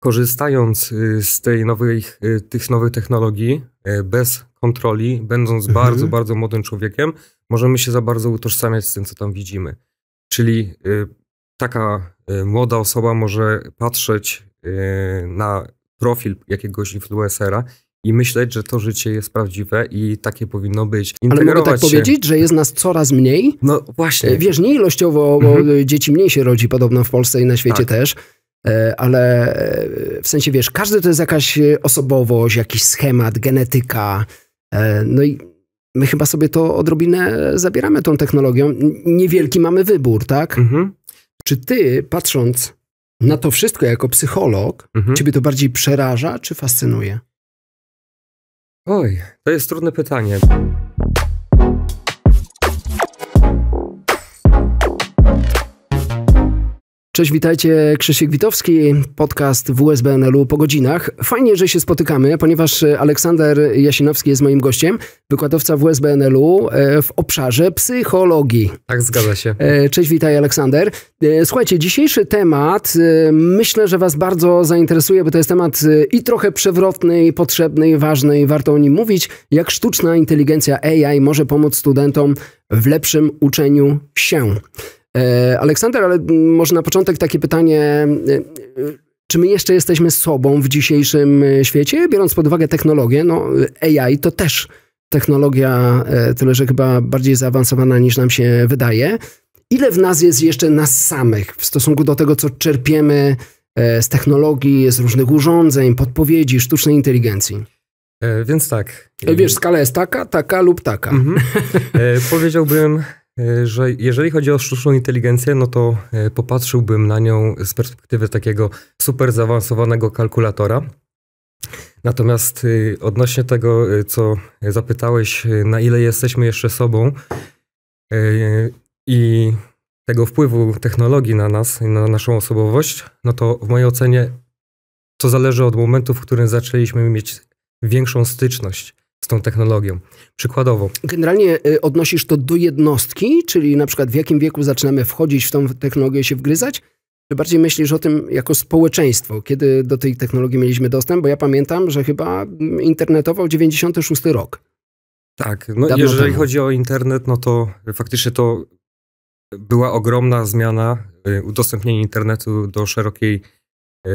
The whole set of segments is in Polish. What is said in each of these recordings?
korzystając y, z tej nowych, y, tych nowych technologii, y, bez kontroli, będąc mhm. bardzo, bardzo młodym człowiekiem, możemy się za bardzo utożsamiać z tym, co tam widzimy. Czyli taka młoda osoba może patrzeć na profil jakiegoś influencera i myśleć, że to życie jest prawdziwe i takie powinno być. Ale mogę tak się. powiedzieć, że jest nas coraz mniej? No właśnie. Wiesz, nie ilościowo, bo mhm. dzieci mniej się rodzi podobno w Polsce i na świecie tak. też. E, ale e, w sensie wiesz, każdy to jest jakaś e, osobowość, jakiś schemat, genetyka. No i my chyba sobie to odrobinę zabieramy tą technologią. Niewielki mamy wybór, tak? Mhm. Czy ty, patrząc na to wszystko jako psycholog, mhm. ciebie to bardziej przeraża czy fascynuje? Oj, to jest trudne pytanie. Cześć, witajcie. Krzysiek Witowski, podcast WSBNL-u po godzinach. Fajnie, że się spotykamy, ponieważ Aleksander Jasinowski jest moim gościem, wykładowca WSBNL-u e, w obszarze psychologii. Tak, zgadza się. E, cześć, witaj Aleksander. E, słuchajcie, dzisiejszy temat myślę, że was bardzo zainteresuje, bo to jest temat i trochę przewrotny, i potrzebny, i ważny, i warto o nim mówić, jak sztuczna inteligencja AI może pomóc studentom w lepszym uczeniu się. E, Aleksander, ale może na początek takie pytanie. E, e, czy my jeszcze jesteśmy sobą w dzisiejszym świecie? Biorąc pod uwagę technologię, no AI to też technologia, tyle że chyba bardziej zaawansowana niż nam się wydaje. Ile w nas jest jeszcze nas samych w stosunku do tego, co czerpiemy z technologii, z różnych urządzeń, podpowiedzi, sztucznej inteligencji? Więc tak. Wiesz, skala jest taka, taka lub taka. Mhm. powiedziałbym E, że jeżeli chodzi o sztuczną inteligencję, no to e, popatrzyłbym na nią z perspektywy takiego super zaawansowanego kalkulatora. Natomiast e, odnośnie tego, co zapytałeś, na ile jesteśmy jeszcze sobą i tego wpływu technologii na nas, na naszą osobowość, no to w mojej ocenie to zależy od momentu, w którym zaczęliśmy mieć większą styczność z tą technologią. Przykładowo. Generalnie y, odnosisz to do jednostki, czyli na przykład w jakim wieku zaczynamy wchodzić w tą technologię, się wgryzać? Czy bardziej myślisz o tym jako społeczeństwo, kiedy do tej technologii mieliśmy dostęp? Bo ja pamiętam, że chyba mm, internetował 96 rok. Tak, no Dawno jeżeli temu. chodzi o internet, no to faktycznie to była ogromna zmiana, y, udostępnienie internetu do szerokiej, y,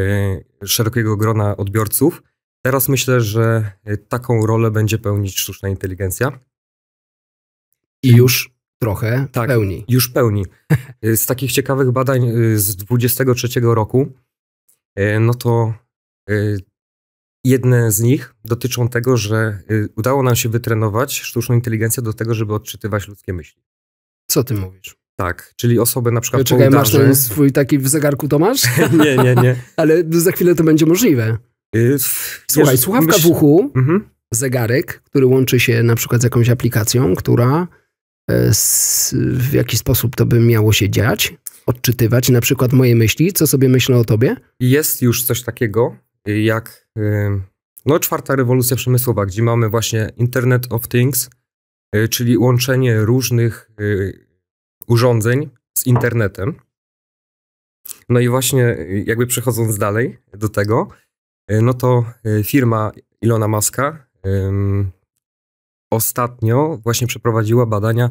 szerokiego grona odbiorców. Teraz myślę, że y, taką rolę będzie pełnić sztuczna inteligencja. I już trochę tak, pełni. Już pełni. Y, z takich ciekawych badań y, z 23 roku, no to jedne z nich dotyczą tego, że udało nam się wytrenować sztuczną inteligencję do tego, żeby odczytywać ludzkie myśli. Co ty mówisz? Tak, czyli osoby na przykład. Czekaj, po masz ten swój taki w zegarku Tomasz? nie, nie, nie. Ale za chwilę to będzie możliwe. Y, Słuchaj, słuchawka myśl... w uchu, mhm. zegarek, który łączy się na przykład z jakąś aplikacją, która e, w jaki sposób to by miało się dziać, odczytywać na przykład moje myśli, co sobie myślę o tobie? Jest już coś takiego y, jak y, no, czwarta rewolucja przemysłowa, gdzie mamy właśnie Internet of Things, czyli łączenie różnych urządzeń z internetem. No i właśnie jakby przechodząc dalej do tego, E, no to e, firma Ilona Maska ostatnio właśnie przeprowadziła badania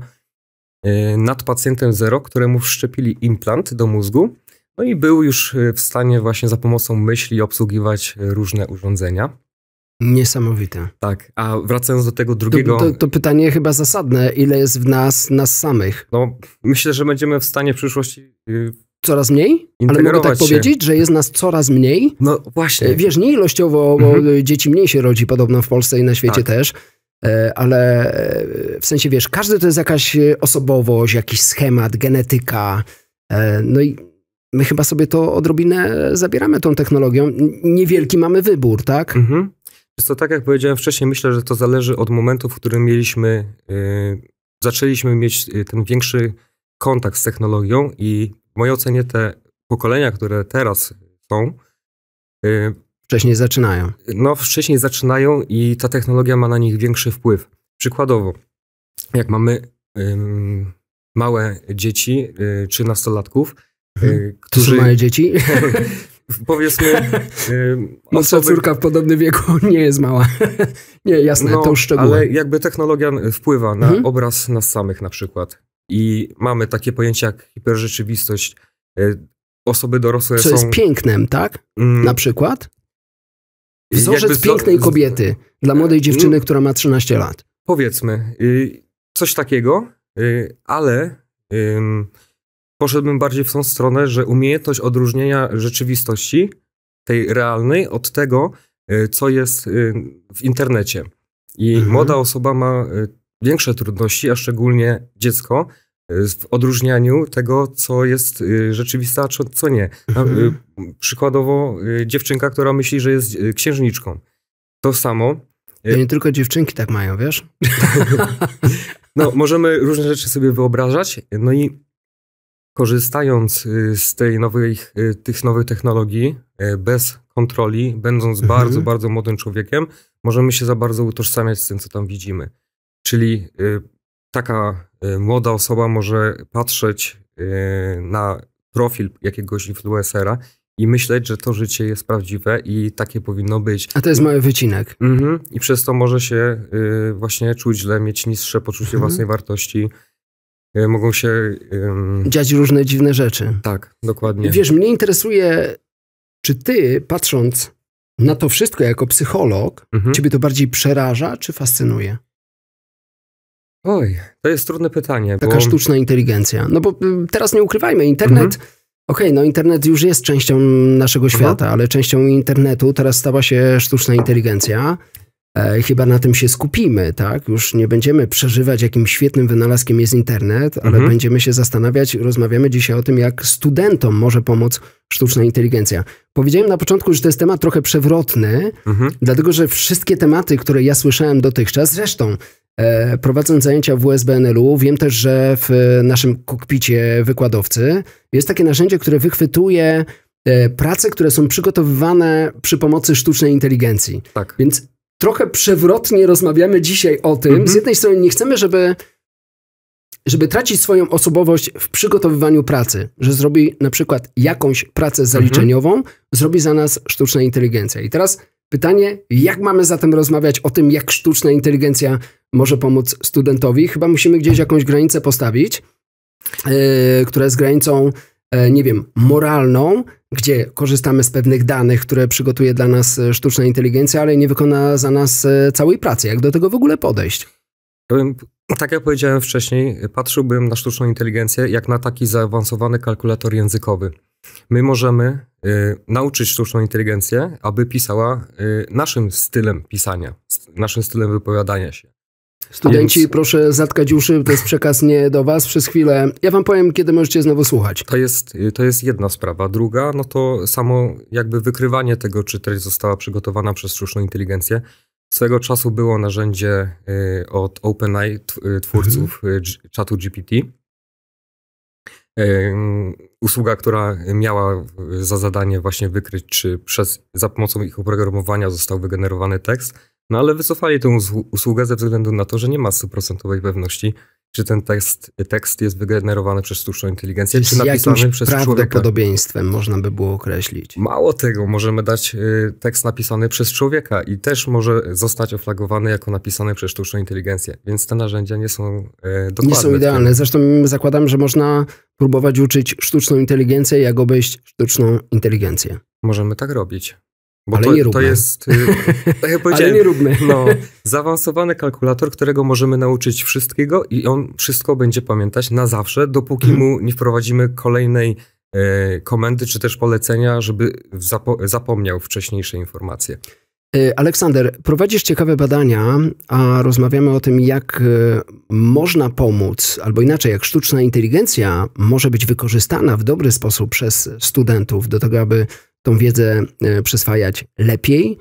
e, nad pacjentem zero, któremu wszczepili implant do mózgu, no i był już w stanie właśnie za pomocą myśli obsługiwać różne urządzenia. Niesamowite. Tak, a wracając do tego drugiego. To, to, to, pytanie chyba zasadne, ile jest w nas, nas samych? No, myślę, że będziemy w stanie w przyszłości y, coraz mniej, ale mogę tak się. powiedzieć, że jest nas coraz mniej. No właśnie. E, wiesz, nie ilościowo, bo mhm. E, dzieci mniej się rodzi podobno w Polsce i na świecie tak. też, e, ale w sensie, wiesz, każdy to jest jakaś osobowość, jakiś schemat, genetyka, no i my chyba sobie to odrobinę zabieramy tą technologią. Niewielki mamy wybór, tak? Mhm. Jest to tak, jak powiedziałem wcześniej, myślę, że to zależy od momentu, w którym mieliśmy, yy, zaczęliśmy mieć ten większy kontakt z technologią i w mojej ocenie te pokolenia, które teraz są. Y, wcześniej zaczynają. No, wcześniej zaczynają i ta technologia ma na nich większy wpływ. Przykładowo, jak mamy ym, małe dzieci y, czy nastolatków, y, którzy. Mhm. To są małe dzieci? powiedzmy. Yy, Mocna osoby... córka w podobnym wieku nie jest mała. nie, jasne, no, to szczegóły. Ale jakby technologia wpływa na mhm. obraz nas samych na przykład i mamy takie pojęcie jak hiperrzeczywistość. E, osoby dorosłe Co są... Co jest pięknem, tak? Mm, na przykład? Wzorzec pięknej kobiety dla e, młodej mm. dziewczyny, która ma 13 lat. Powiedzmy, y, coś takiego, y, ale poszedłbym bardziej w tą stronę, że umiejętność odróżnienia rzeczywistości, tej realnej, od tego, y, co jest w internecie. I mhm. młoda osoba ma większe trudności, a szczególnie dziecko, y, w odróżnianiu tego, co jest y, rzeczywiste, a co nie. Y, mhm. Przykładowo dziewczynka, która myśli, że jest księżniczką. To samo. To nie tylko dziewczynki tak mają, wiesz? no, możemy różne rzeczy sobie wyobrażać. No i korzystając z tej tych nowych technologii, bez kontroli, będąc mhm. bardzo, bardzo młodym człowiekiem, możemy się za bardzo utożsamiać z tym, co tam widzimy. Czyli y, taka y, młoda osoba może patrzeć y, na profil jakiegoś influencera i myśleć, że to życie jest prawdziwe i takie powinno być. A to jest mały wycinek. Mhm. I przez to może się właśnie czuć źle, mieć niższe poczucie mhm. własnej wartości. Mogą się. Dziać różne dziwne rzeczy. Tak, dokładnie. Wiesz, mnie interesuje, czy ty, patrząc na to wszystko jako psycholog, mhm. ciebie to bardziej przeraża, czy fascynuje? Oj, to jest trudne pytanie. Taka sztuczna inteligencja. No bo y, teraz nie ukrywajmy, internet. Mhm. Okej, okay, no internet już jest częścią naszego no. świata, mhm. ale częścią internetu teraz stała się sztuczna inteligencja. E, chyba na tym się skupimy, tak? Już nie będziemy przeżywać, jakim świetnym wynalazkiem jest internet, ale mhm. będziemy się zastanawiać, rozmawiamy dzisiaj o tym, jak studentom może pomóc sztuczna inteligencja. Powiedziałem na początku, że to jest temat trochę przewrotny, mhm. dlatego że wszystkie tematy, które ja słyszałem dotychczas, zresztą e, prowadząc zajęcia w USBNL-u, wiem też, że w naszym kokpicie wykładowcy jest takie narzędzie, które wychwytuje e, prace, które są przygotowywane przy pomocy sztucznej inteligencji. Tak. Więc trochę przewrotnie rozmawiamy dzisiaj o tym. Mhm. Z jednej strony nie chcemy, żeby żeby tracić swoją osobowość w przygotowywaniu pracy, że zrobi na przykład jakąś pracę mhm. zaliczeniową, mhm. zrobi za nas sztuczna inteligencja. I teraz pytanie, jak mamy zatem rozmawiać o tym, jak sztuczna inteligencja może pomóc studentowi? Chyba musimy gdzieś jakąś granicę postawić, yy, która jest granicą E, nie wiem, moralną, gdzie korzystamy z pewnych danych, które przygotuje dla nas e, sztuczna inteligencja, ale nie wykona za nas e, całej pracy. Jak do tego w ogóle podejść? Tak jak powiedziałem wcześniej, patrzyłbym na sztuczną inteligencję jak na taki zaawansowany kalkulator językowy. My możemy nauczyć sztuczną inteligencję, aby pisała naszym stylem pisania, naszym stylem wypowiadania się. Studenci, Więc... proszę zatkać uszy, to jest przekaz nie do was przez chwilę. Ja wam powiem, kiedy możecie znowu słuchać. To jest, to jest jedna sprawa. Druga, no to samo jakby wykrywanie tego, czy treść została przygotowana przez sztuczną inteligencję. Swego czasu było narzędzie y, od OpenAI, y, mhm. twórców mhm. czatu GPT. Usługa, która miała za zadanie właśnie wykryć, czy przez, za pomocą ich oprogramowania został wygenerowany tekst no ale wycofali tę usługę ze względu na to, że nie ma stuprocentowej pewności, czy ten tekst, tekst jest wygenerowany przez sztuczną inteligencję, czy, napisany przez prawdopodobieństwem człowieka. prawdopodobieństwem można by było określić. Mało tego, możemy dać y, tekst napisany przez człowieka i też może zostać oflagowany jako napisany przez sztuczną inteligencję, więc te narzędzia nie są y, dokładne. Nie są idealne. Zresztą zakładam, że można próbować uczyć sztuczną inteligencję, jak obejść sztuczną inteligencję. Możemy tak robić. Bo Ale to, nie to jest, y, tak jak Ale nie róbmy. no, zaawansowany kalkulator, którego możemy nauczyć wszystkiego i on wszystko będzie pamiętać na zawsze, dopóki mhm. mu nie wprowadzimy kolejnej e, komendy czy też polecenia, żeby zapo zapomniał wcześniejsze informacje. E, Aleksander, prowadzisz ciekawe badania, a rozmawiamy o tym, jak e, można pomóc, albo inaczej, jak sztuczna inteligencja może być wykorzystana w dobry sposób przez studentów do tego, aby tą wiedzę e, przyswajać lepiej,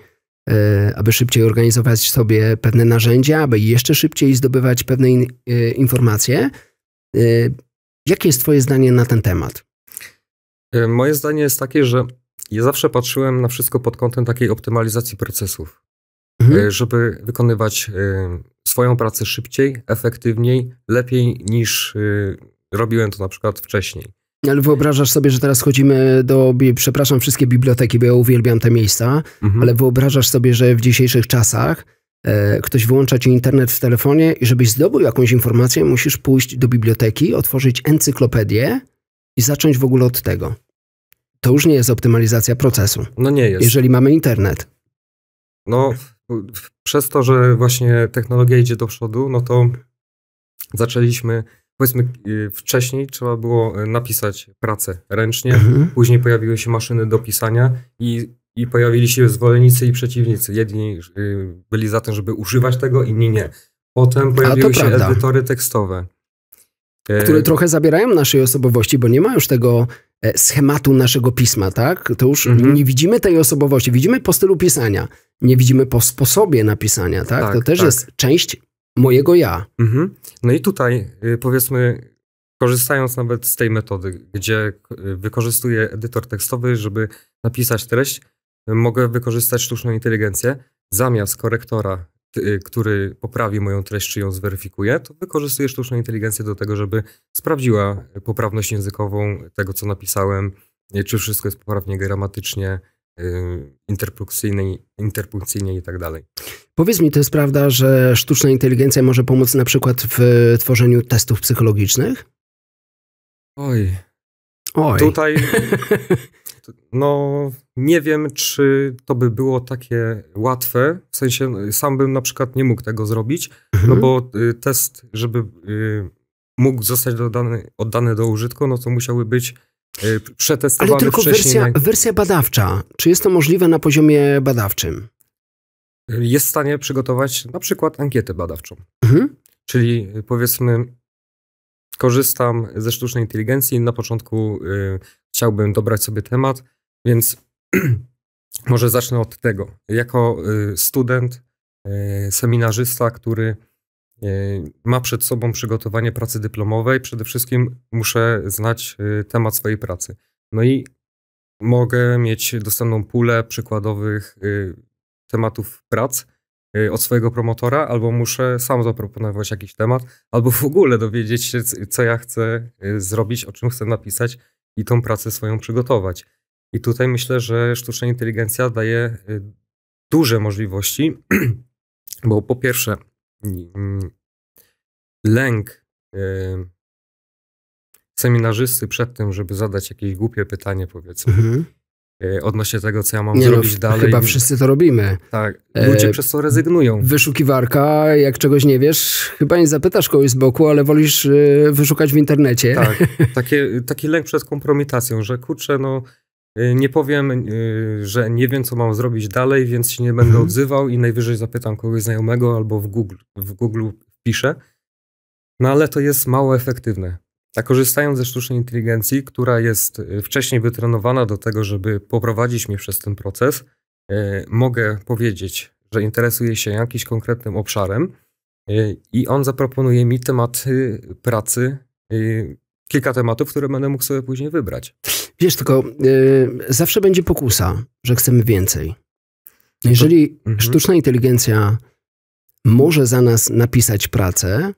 e, aby szybciej organizować sobie pewne narzędzia, aby jeszcze szybciej zdobywać pewne in, e, informacje. Jakie jest Twoje zdanie na ten temat? Moje zdanie jest takie, że ja zawsze patrzyłem na wszystko pod kątem takiej optymalizacji procesów, mhm. żeby wykonywać swoją pracę szybciej, efektywniej, lepiej niż robiłem to na przykład wcześniej. Ale wyobrażasz sobie, że teraz chodzimy do, przepraszam, wszystkie biblioteki, bo ja uwielbiam te miejsca, mhm. ale wyobrażasz sobie, że w dzisiejszych czasach e, ktoś wyłącza ci internet w telefonie i żebyś zdobył jakąś informację, musisz pójść do biblioteki, otworzyć encyklopedię i zacząć w ogóle od tego. To już nie jest optymalizacja procesu. No nie jest. Jeżeli mamy internet. No, przez to, że właśnie technologia idzie do przodu, no to zaczęliśmy powiedzmy y, wcześniej trzeba było y, napisać pracę ręcznie, mhm. później pojawiły się maszyny do pisania i, i pojawili się zwolennicy i przeciwnicy. Jedni y, byli za tym, żeby używać tego, inni nie. Potem pojawiły się prawda. edytory tekstowe. E, Które trochę zabierają naszej osobowości, bo nie ma już tego e, schematu naszego pisma, tak? To już mhm. nie widzimy tej osobowości, widzimy po stylu pisania, nie widzimy po sposobie napisania, tak? tak to też tak. jest część mojego ja. Mhm. No i tutaj y, powiedzmy, korzystając nawet z tej metody, gdzie y, wykorzystuję edytor tekstowy, żeby napisać treść, mogę wykorzystać sztuczną inteligencję. Zamiast korektora, y, który poprawi moją treść czy ją zweryfikuje, to wykorzystuję sztuczną inteligencję do tego, żeby sprawdziła poprawność językową tego, co napisałem, czy wszystko jest poprawnie gramatycznie, Y, interpunkcyjnej, interpunkcyjnej i tak dalej. Powiedz mi, to jest prawda, że sztuczna inteligencja może pomóc na przykład w tworzeniu testów psychologicznych? Oj. Oj. Tutaj no nie wiem, czy to by było takie łatwe, w sensie no, sam bym na przykład nie mógł tego zrobić, no mhm. no bo y, test, żeby y, mógł zostać dodany, oddany do użytku, no to musiały być Y, przetestowany Ale tylko Wersja, wersja badawcza. Czy jest to możliwe na poziomie badawczym? Y, jest w stanie przygotować na przykład ankietę badawczą. Mhm. Czyli y, powiedzmy, korzystam ze sztucznej inteligencji. Na początku y, chciałbym dobrać sobie temat, więc może zacznę od tego. Jako y, student, y, seminarzysta, który Y, ma przed sobą przygotowanie pracy dyplomowej. Przede wszystkim muszę znać y, temat swojej pracy. No i mogę mieć dostępną pulę przykładowych y, tematów prac od swojego promotora, albo muszę sam zaproponować jakiś temat, albo w ogóle dowiedzieć się, co ja chcę zrobić, o czym chcę napisać i tą pracę swoją przygotować. I tutaj myślę, że sztuczna inteligencja daje duże możliwości, bo po pierwsze, Mm, lęk y, seminarzysty przed tym, żeby zadać jakieś głupie pytanie, powiedzmy. Mhm. Y, odnośnie tego, co ja mam nie no, zrobić no, dalej. Chyba wszyscy to robimy. Tak. E, ludzie e, przez to rezygnują. Wyszukiwarka, jak czegoś nie wiesz, chyba nie zapytasz kogoś z boku, ale wolisz y, wyszukać w internecie. Tak. Takie, taki lęk przed kompromitacją, że kurczę, no Y, nie powiem, y, że nie wiem, co mam zrobić dalej, więc się nie będę mhm. odzywał i najwyżej zapytam kogoś znajomego albo w Google, w Google piszę. No ale to jest mało efektywne. A korzystając ze sztucznej inteligencji, która jest y, wcześniej wytrenowana do tego, żeby poprowadzić mnie przez ten proces, mogę powiedzieć, że interesuje się jakimś konkretnym obszarem i on zaproponuje mi tematy pracy, kilka tematów, które będę mógł sobie później wybrać. Wiesz, tylko yy, zawsze będzie pokusa, że chcemy więcej. Jeżeli to, mhm. sztuczna inteligencja może za nas napisać pracę,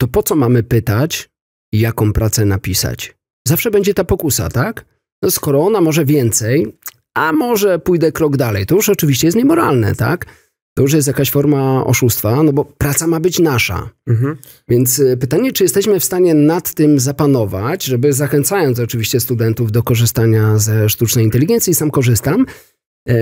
to po co mamy pytać, jaką pracę napisać? Zawsze będzie ta pokusa, tak? No skoro ona może więcej, a może pójdę krok dalej, to już oczywiście jest niemoralne, tak? to już jest jakaś forma oszustwa, no bo praca ma być nasza. Mhm. Więc y, pytanie, czy jesteśmy w stanie nad tym zapanować, żeby zachęcając oczywiście studentów do korzystania ze sztucznej inteligencji, sam korzystam, e,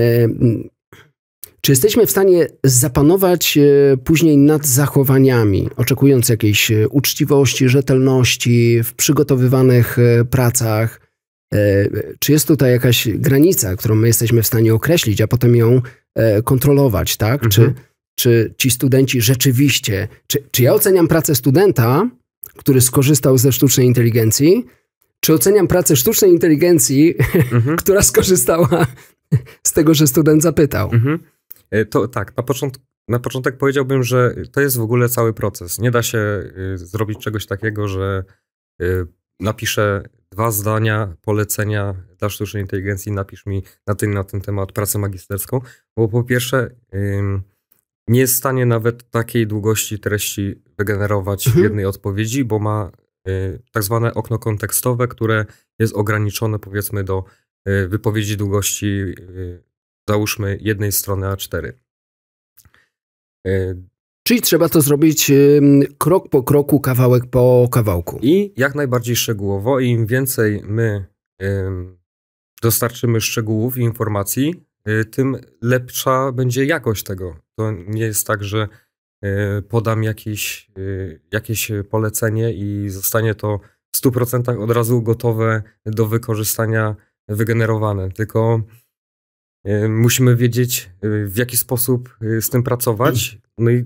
czy jesteśmy w stanie zapanować y, później nad zachowaniami, oczekując jakiejś uczciwości, rzetelności w przygotowywanych pracach? E, czy jest tutaj jakaś granica, którą my jesteśmy w stanie określić, a potem ją e, kontrolować, tak? Mhm. Czy, czy ci studenci rzeczywiście, czy, czy ja oceniam pracę studenta, który skorzystał ze sztucznej inteligencji, czy oceniam pracę sztucznej inteligencji, mhm. która skorzystała z tego, że student zapytał? Mhm. E, to tak, na, począt, na początek powiedziałbym, że to jest w ogóle cały proces. Nie da się zrobić czegoś takiego, że napiszę dwa zdania, polecenia dla sztucznej inteligencji, napisz mi na ten, na ten temat pracę magisterską, bo po pierwsze nie jest w stanie nawet takiej długości treści wygenerować w mhm. jednej odpowiedzi, bo ma y, tak zwane okno kontekstowe, które jest ograniczone powiedzmy do y, wypowiedzi długości y, załóżmy jednej strony A4. Czyli trzeba to zrobić krok po kroku, kawałek po kawałku. I jak najbardziej szczegółowo. Im więcej my dostarczymy szczegółów i informacji, y, tym lepsza będzie jakość tego. To nie jest tak, że y, podam jakieś, y, jakieś polecenie i zostanie to w 100% od razu gotowe do wykorzystania, wygenerowane. Tylko musimy wiedzieć, w jaki sposób z tym pracować. No i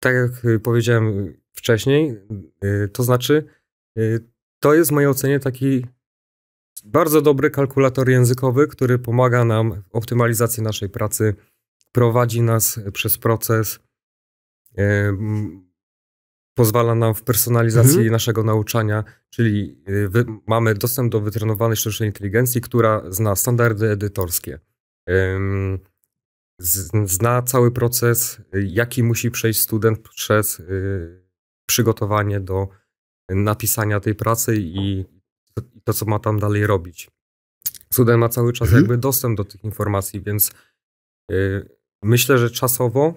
tak jak y, powiedziałem y, wcześniej, y, to znaczy, to jest w mojej ocenie taki bardzo dobry kalkulator językowy, który pomaga nam w optymalizacji naszej pracy, prowadzi nas przez proces, e, pozwala nam w personalizacji mhm. naszego nauczania, czyli wy, mamy dostęp do wytrenowanej sztucznej inteligencji, która zna standardy edytorskie zna cały proces, jaki musi przejść student przez y, przygotowanie do napisania tej pracy i to, co ma tam dalej robić. Student ma cały czas mhm. jakby dostęp do tych informacji, więc y, myślę, że czasowo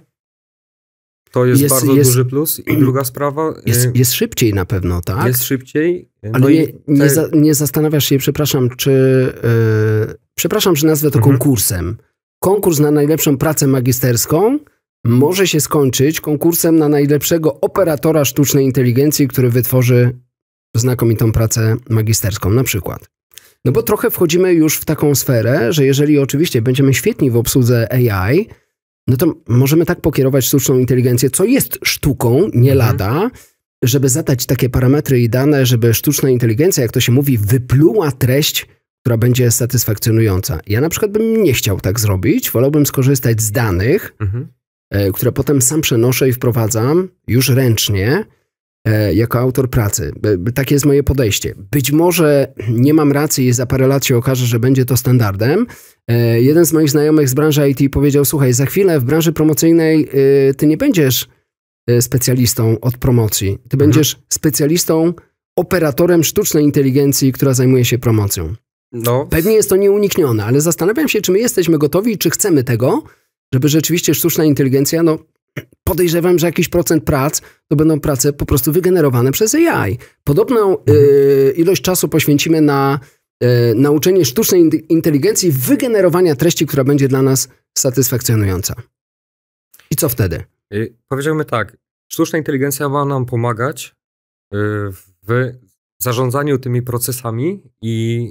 to jest, jest bardzo jest, duży plus. I druga sprawa. Y, jest, jest, szybciej na pewno, tak? Jest szybciej. No Ale nie, te... za, nie, zastanawiasz się, przepraszam, czy. Yy, przepraszam, że nazwę to mhm. konkursem konkurs na najlepszą pracę magisterską może się skończyć konkursem na najlepszego operatora sztucznej inteligencji, który wytworzy znakomitą pracę magisterską na przykład. No bo trochę wchodzimy już w taką sferę, że jeżeli oczywiście będziemy świetni w obsłudze AI, no to możemy tak pokierować sztuczną inteligencję, co jest sztuką, nie mhm. lada, żeby zadać takie parametry i dane, żeby sztuczna inteligencja, jak to się mówi, wypluła treść która będzie satysfakcjonująca. Ja na przykład bym nie chciał tak zrobić, wolałbym skorzystać z danych, mhm. E, które potem sam przenoszę i wprowadzam już ręcznie e, jako autor pracy. E, takie jest moje podejście. Być może nie mam racji i za parę lat się okaże, że będzie to standardem. Jeden z moich znajomych z branży IT powiedział: Słuchaj, za chwilę w branży promocyjnej ty nie będziesz specjalistą od promocji. Ty mhm. będziesz specjalistą, operatorem sztucznej inteligencji, która zajmuje się promocją. No. Pewnie jest to nieuniknione, ale zastanawiam się, czy my jesteśmy gotowi i czy chcemy tego, żeby rzeczywiście sztuczna inteligencja, no podejrzewam, że jakiś procent prac to będą prace po prostu wygenerowane przez AI. Podobną y, ilość czasu poświęcimy na y, nauczenie sztucznej inteligencji wygenerowania treści, która będzie dla nas satysfakcjonująca. I co wtedy? I e, powiedziałbym tak, sztuczna inteligencja ma nam pomagać y, w zarządzaniu tymi procesami i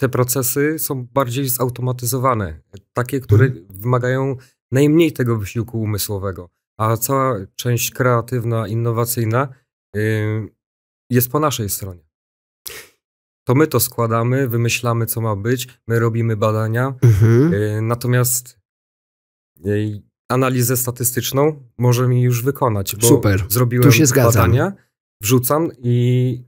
te procesy są bardziej zautomatyzowane, takie, które mhm. wymagają najmniej tego wysiłku umysłowego, a cała część kreatywna, innowacyjna yy, jest po naszej stronie. To my to składamy, wymyślamy, co ma być, my robimy badania, mhm. Yy, natomiast yy, analizę statystyczną może mi już wykonać, bo Super. zrobiłem badania, wrzucam i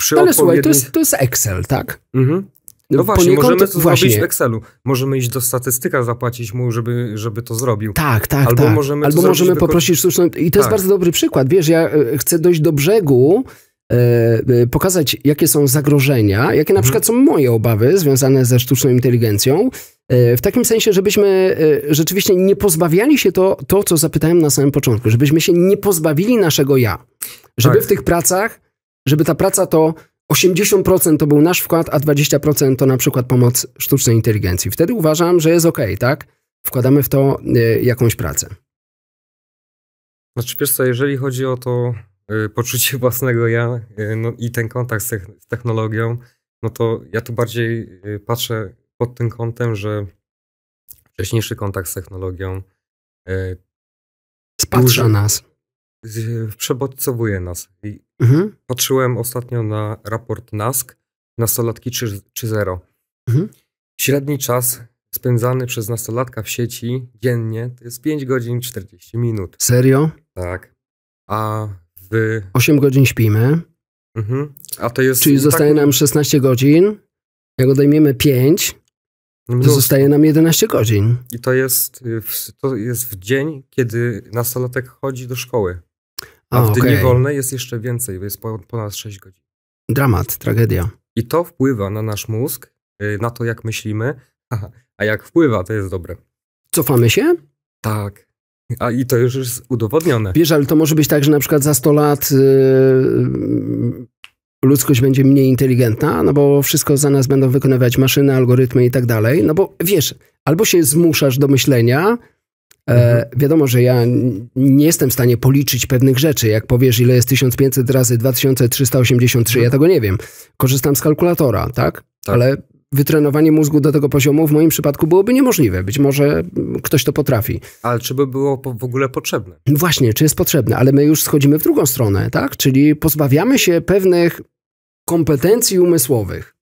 przy Ale odpowiednich... słuchaj, to jest, to jest Excel, tak? Mhm. No, no właśnie, poniekąd, możemy to właśnie. zrobić w Excelu. Możemy iść do statystyka, zapłacić mu, żeby, żeby to zrobił. Tak, tak, Albo tak. Możemy Albo możemy poprosić sztuczną... I to tak. jest bardzo dobry przykład. Wiesz, ja e, chcę dojść do brzegu, e, e, pokazać, jakie są zagrożenia, jakie na mhm. przykład są moje obawy związane ze sztuczną inteligencją, w takim sensie, żebyśmy rzeczywiście nie pozbawiali się to, to co zapytałem na samym początku, żebyśmy się nie pozbawili naszego ja, żeby tak. w tych pracach, żeby ta praca to 80% to był nasz wkład, a 20% to na przykład pomoc sztucznej inteligencji. Wtedy uważam, że jest ok, tak? Wkładamy w to y, jakąś pracę. Znaczy, wiesz co, jeżeli chodzi o to y, poczucie własnego ja y, no, i ten kontakt z, z, technologią, no to ja tu bardziej y, patrzę pod tym kątem, że wcześniejszy kontakt z technologią y, spatrza nas przebodźcowuje nas. I mhm. Patrzyłem ostatnio na raport NASK, nastolatki czy, zero. Mhm. Średni czas spędzany przez nastolatka w sieci dziennie to jest 5 godzin 40 minut. Serio? Tak. A w... 8 godzin śpimy. Mhm. A to jest... Czyli tak zostaje tak... nam 16 godzin. Jak odejmiemy 5, Mnóstwo. To zostaje nam 11 godzin. I to jest, y, to jest w dzień, kiedy nastolatek chodzi do szkoły. A, w dni wolne jest jeszcze więcej, jest ponad 6 godzin. Dramat, tragedia. I to wpływa na nasz mózg, y, na to jak myślimy, a jak wpływa, to jest dobre. Cofamy się? Tak. A i to już jest udowodnione. Wiesz, ale to może być tak, że na przykład za 100 lat yy, ludzkość będzie mniej inteligentna, no bo wszystko za nas będą wykonywać maszyny, algorytmy i tak dalej. No bo wiesz, albo się zmuszasz do myślenia, E, wiadomo, że ja nie jestem w stanie policzyć pewnych rzeczy. Jak powiesz, ile jest 1500 razy 2383, ja tego nie wiem. Korzystam z kalkulatora, tak? tak. Ale wytrenowanie mózgu do tego poziomu w moim przypadku byłoby niemożliwe. Być może ktoś to potrafi. Ale czy by było w ogóle potrzebne? No właśnie, czy jest potrzebne, ale my już schodzimy w drugą stronę, tak? Czyli pozbawiamy się pewnych kompetencji umysłowych.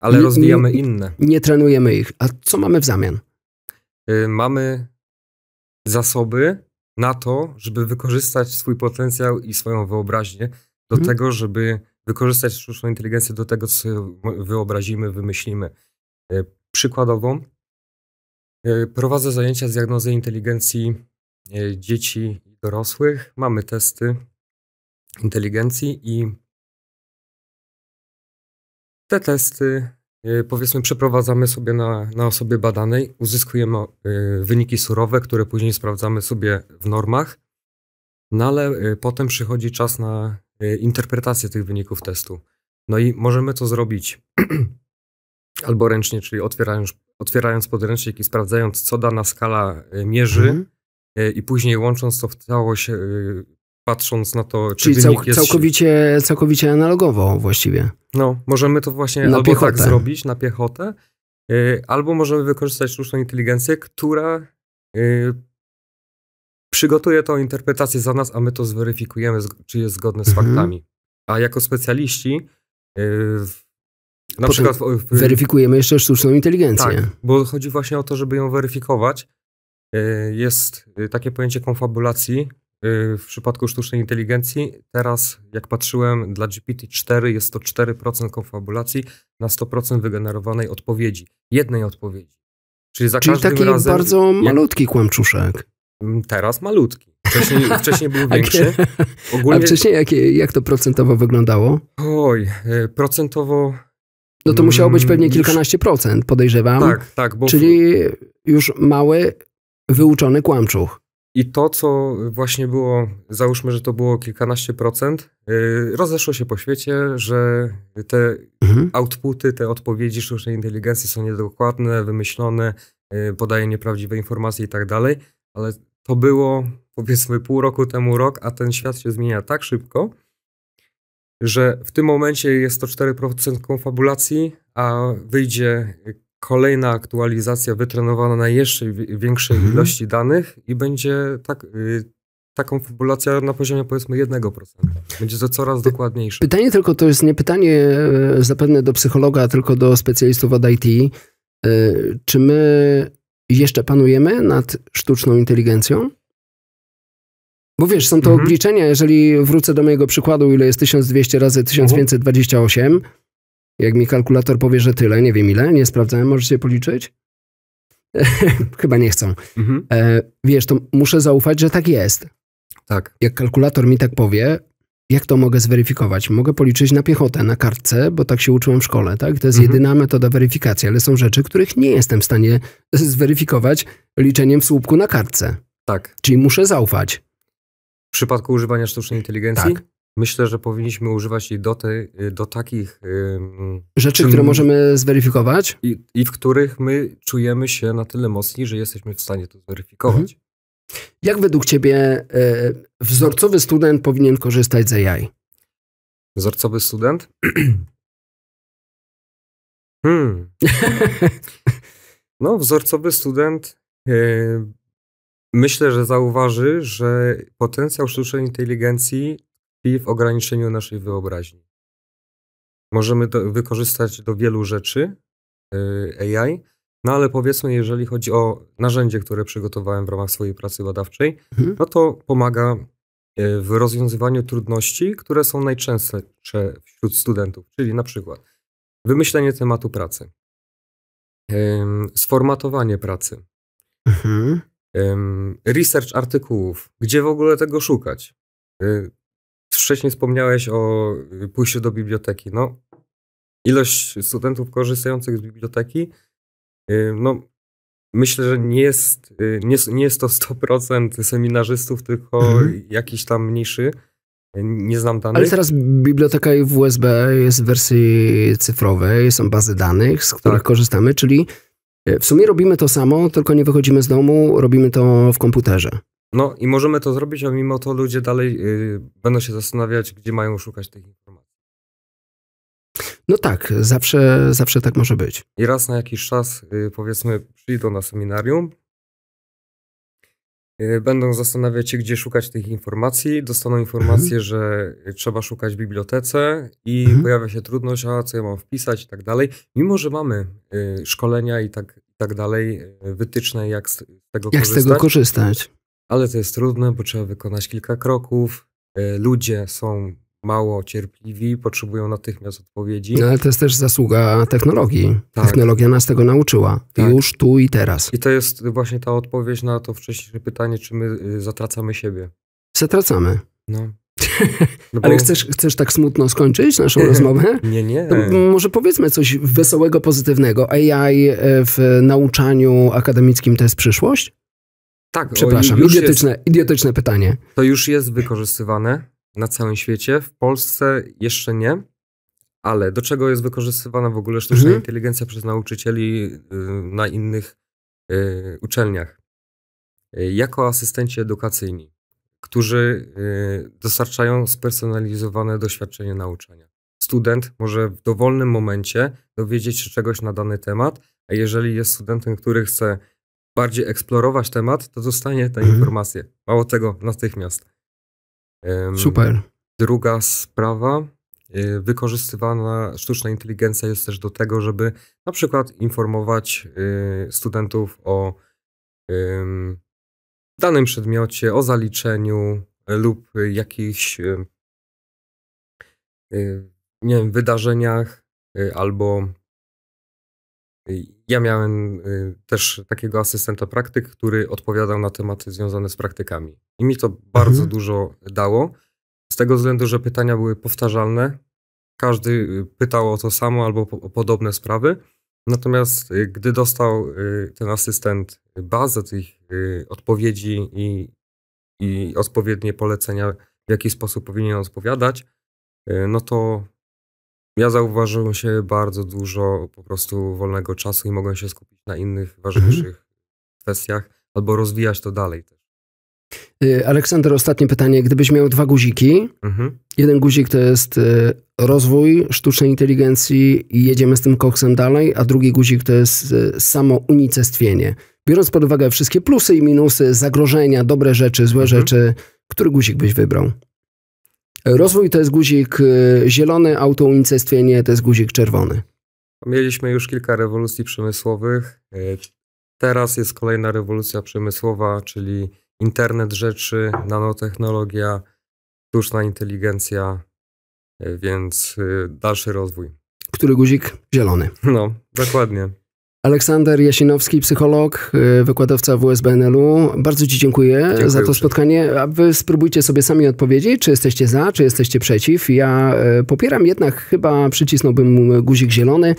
Ale rozwijamy nie, inne. Nie trenujemy ich. A co mamy w zamian? Yy, mamy zasoby na to, żeby wykorzystać swój potencjał i swoją wyobraźnię do mhm. tego, żeby wykorzystać sztuczną inteligencję do tego, co wyobrazimy, wymyślimy. E, przykładowo, e, prowadzę zajęcia z diagnozy inteligencji e, dzieci i dorosłych. Mamy testy inteligencji i te testy Y, powiedzmy przeprowadzamy sobie na, na osobie badanej, uzyskujemy y, wyniki surowe, które później sprawdzamy sobie w normach, no ale y, potem przychodzi czas na interpretację tych wyników testu. No i możemy to zrobić albo ręcznie, czyli otwierając, otwierając podręcznik i sprawdzając, co dana skala mierzy, mhm. i później łącząc to w całość, patrząc na to, czy Czyli wynik cał, jest... całkowicie, całkowicie analogowo właściwie. No, możemy to właśnie na albo tak piechotę. tak zrobić, na piechotę, y, albo możemy wykorzystać sztuczną inteligencję, która y, przygotuje tą interpretację za nas, a my to zweryfikujemy, czy jest zgodne z mhm. faktami. A jako specjaliści yy, na Potem przykład... W, weryfikujemy jeszcze sztuczną inteligencję. Tak, bo chodzi właśnie o to, żeby ją weryfikować. Y, jest takie pojęcie konfabulacji, Y, w przypadku sztucznej inteligencji. Teraz, jak patrzyłem, dla GPT-4 jest to 4% konfabulacji na 100% wygenerowanej odpowiedzi, jednej odpowiedzi. Czyli za Czyli każdym taki razem. bardzo malutki kłamczuszek. Mm, teraz malutki. Wcześniej, wcześniej był większy. Ogólnie... A wcześniej jak, jak to procentowo wyglądało? Oj, y, procentowo. No to musiało być mm, pewnie kilkanaście procent, podejrzewam. Tak, tak. Bo... Czyli już mały, wyuczony kłamczuch. I to, co właśnie było, załóżmy, że to było kilkanaście procent, yy, rozeszło się po świecie, że te mhm. outputy, te odpowiedzi sztucznej inteligencji są niedokładne, wymyślone, podają yy, podaje nieprawdziwe informacje i tak dalej, ale to było powiedzmy pół roku temu rok, a ten świat się zmienia tak szybko, że w tym momencie jest to 4% konfabulacji, a wyjdzie kolejna aktualizacja wytrenowana na jeszcze większej mhm. ilości danych i będzie tak, y, taką fabulację na poziomie powiedzmy 1%. Będzie to coraz dokładniejsze. Pytanie tylko, to jest nie pytanie e, zapewne do psychologa, tylko do specjalistów od IT. E, czy my jeszcze panujemy nad sztuczną inteligencją? Bo wiesz, są to mhm. obliczenia, jeżeli wrócę do mojego przykładu, ile jest 1200 razy 1528, jak mi kalkulator powie, że tyle, nie wiem ile, nie sprawdzałem, możecie policzyć? Chyba nie chcą. Mhm. E, wiesz, to muszę zaufać, że tak jest. Tak. Jak kalkulator mi tak powie, jak to mogę zweryfikować? Mogę policzyć na piechotę, na kartce, bo tak się uczyłem w szkole, tak? To jest mhm. jedyna metoda weryfikacji, ale są rzeczy, których nie jestem w stanie zweryfikować liczeniem w słupku na kartce. Tak. Czyli muszę zaufać. W przypadku używania sztucznej inteligencji? Tak. Myślę, że powinniśmy używać jej do, te, do takich rzeczy, czym, które możemy zweryfikować i, i, w których my czujemy się na tyle mocni, że jesteśmy w stanie to zweryfikować. Mhm. Jak według Ciebie y, wzorcowy student powinien korzystać z AI? Wzorcowy student? hmm. No, wzorcowy student e, myślę, że zauważy, że potencjał sztucznej inteligencji tkwi w ograniczeniu naszej wyobraźni. Możemy to wykorzystać do wielu rzeczy yy, AI, no ale powiedzmy, jeżeli chodzi o narzędzie, które przygotowałem w ramach swojej pracy badawczej, mhm. no to pomaga y, w rozwiązywaniu trudności, które są najczęstsze wśród studentów, czyli na przykład wymyślenie tematu pracy, sformatowanie pracy, mhm. research artykułów, gdzie w ogóle tego szukać, y, wcześniej wspomniałeś o y, pójściu do biblioteki. No, ilość studentów korzystających z biblioteki, y, no, myślę, że nie jest, y, nie, nie jest to 100% seminarzystów, tylko mhm. jakiś tam mniejszy. Nie znam danych. Ale teraz biblioteka w USB jest w wersji cyfrowej, są bazy danych, z których tak. korzystamy, czyli w sumie robimy to samo, tylko nie wychodzimy z domu, robimy to w komputerze. No i możemy to zrobić, ale mimo to ludzie dalej y, będą się zastanawiać, gdzie mają szukać tych informacji. No tak, zawsze, zawsze tak może być. I raz na jakiś czas, y, powiedzmy, przyjdą na seminarium, y, będą zastanawiać się, gdzie szukać tych informacji, dostaną mhm. informację, mhm. że trzeba szukać w bibliotece i mhm. pojawia się trudność, a co ja mam wpisać i tak dalej. Mimo, że mamy szkolenia i tak, i tak dalej, wytyczne, jak z tego jak korzystać. Jak z tego korzystać ale to jest trudne, bo trzeba wykonać kilka kroków. E, ludzie są mało cierpliwi, potrzebują natychmiast odpowiedzi. No, ale to jest też zasługa technologii. Tak. Technologia nas tego nauczyła. Tak. Już tu i teraz. I to jest właśnie ta odpowiedź na to wcześniejsze pytanie, czy my y, zatracamy siebie. Zatracamy. No. No bo... Ale chcesz, chcesz tak smutno skończyć naszą rozmowę? Nie, nie. To może powiedzmy coś wesołego, pozytywnego. AI e, w nauczaniu akademickim to jest przyszłość? Tak, Przepraszam, idiotyczne, jest, idiotyczne pytanie. To już jest wykorzystywane na całym świecie. W Polsce jeszcze nie. Ale do czego jest wykorzystywana w ogóle sztuczna mhm. inteligencja przez nauczycieli y, na innych y, uczelniach? Y, jako asystenci edukacyjni, którzy dostarczają spersonalizowane doświadczenie nauczania. Student może w dowolnym momencie dowiedzieć się czegoś na dany temat, a jeżeli jest studentem, który chce bardziej eksplorować temat, to dostanie tę mhm. informację. Mało tego, natychmiast. Super. Druga sprawa, y, wykorzystywana sztuczna inteligencja jest też do tego, żeby na przykład informować y, studentów o danym przedmiocie, o zaliczeniu lub jakichś y, nie wiem, wydarzeniach albo ja miałem y, też takiego asystenta praktyk, który odpowiadał na tematy związane z praktykami. I mi to mhm. bardzo mhm. dużo dało, z tego względu, że pytania były powtarzalne. Każdy y, pytał o to samo albo o podobne sprawy. Natomiast y, gdy dostał ten asystent bazę tych odpowiedzi i, i odpowiednie polecenia, w jaki sposób powinien odpowiadać, no to ja zauważyłem się bardzo dużo po prostu wolnego czasu i mogłem się skupić na innych ważniejszych mhm. kwestiach albo rozwijać to dalej y, Aleksander, ostatnie pytanie. Gdybyś miał dwa guziki, mhm. jeden guzik to jest y, rozwój sztucznej inteligencji i jedziemy z tym koksem dalej, a drugi guzik to jest y, samo unicestwienie. Biorąc pod uwagę wszystkie plusy i minusy, zagrożenia, dobre rzeczy, złe mhm. rzeczy, który guzik byś wybrał? Rozwój to jest guzik e, zielony, autounicestwienie to jest guzik czerwony. Mieliśmy już kilka rewolucji przemysłowych. E, teraz jest kolejna rewolucja przemysłowa, czyli internet rzeczy, nanotechnologia, sztuczna inteligencja, e, więc dalszy rozwój. Który guzik? Zielony. No, dokładnie. Aleksander Jasinowski, psycholog, y, wykładowca WSBNL-u. Bardzo Ci dziękuję, dziękuję za to spotkanie. A Wy spróbujcie sobie sami odpowiedzieć, czy jesteście za, czy jesteście przeciw. Ja y, popieram, jednak chyba przycisnąłbym guzik zielony.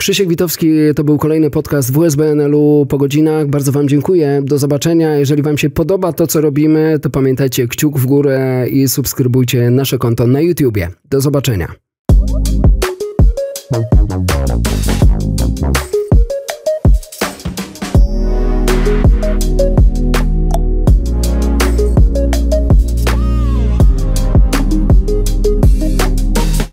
Krzysiek Witowski, to był kolejny podcast WSBNL-u po godzinach. Bardzo Wam dziękuję. Do zobaczenia. Jeżeli Wam się podoba to, co robimy, to pamiętajcie kciuk w górę i subskrybujcie nasze konto na YouTubie. Do zobaczenia.